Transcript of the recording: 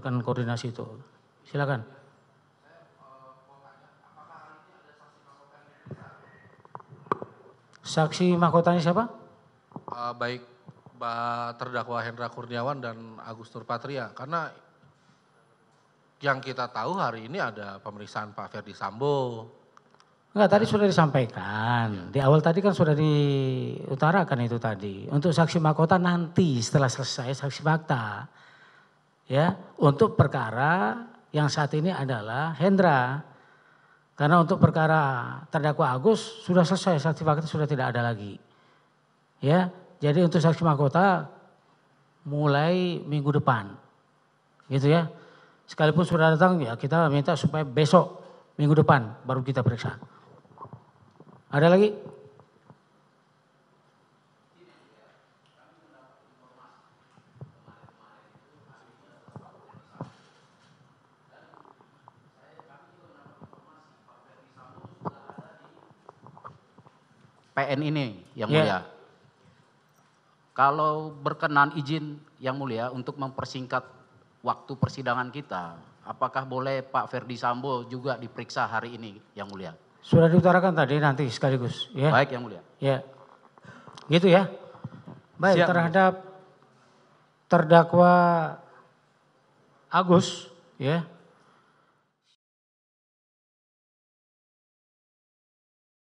kan koordinasi itu silakan saksi mahkotanya siapa eh, baik terdakwa Hendra Kurniawan dan Agus Turpatria. karena yang kita tahu hari ini ada pemeriksaan Pak Ferdi Sambo Enggak, tadi sudah disampaikan. Di awal tadi kan sudah diutarakan itu tadi. Untuk saksi mahkota nanti setelah selesai saksi fakta ya untuk perkara yang saat ini adalah Hendra. Karena untuk perkara terdakwa Agus sudah selesai, saksi fakta sudah tidak ada lagi. Ya, jadi untuk saksi mahkota mulai minggu depan. Gitu ya. Sekalipun sudah datang ya kita minta supaya besok minggu depan baru kita periksa. Ada lagi? PN ini yang iya. mulia. Yeah. Kalau berkenan izin yang mulia untuk mempersingkat waktu persidangan kita, apakah boleh Pak Ferdi Sambo juga diperiksa hari ini yang mulia? Sudah diutarakan tadi nanti sekaligus ya. Baik yang mulia. Ya. Gitu ya. Baik Siap. terhadap terdakwa Agus ya